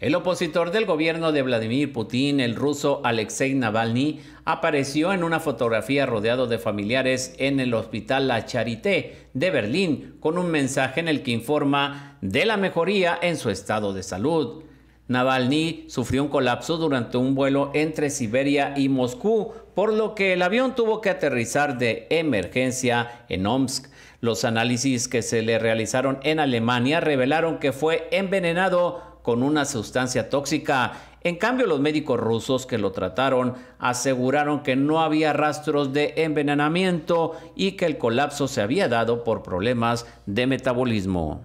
El opositor del gobierno de Vladimir Putin, el ruso Alexei Navalny, apareció en una fotografía rodeado de familiares en el hospital La Charité de Berlín con un mensaje en el que informa de la mejoría en su estado de salud. Navalny sufrió un colapso durante un vuelo entre Siberia y Moscú, por lo que el avión tuvo que aterrizar de emergencia en Omsk. Los análisis que se le realizaron en Alemania revelaron que fue envenenado con una sustancia tóxica. En cambio, los médicos rusos que lo trataron aseguraron que no había rastros de envenenamiento y que el colapso se había dado por problemas de metabolismo.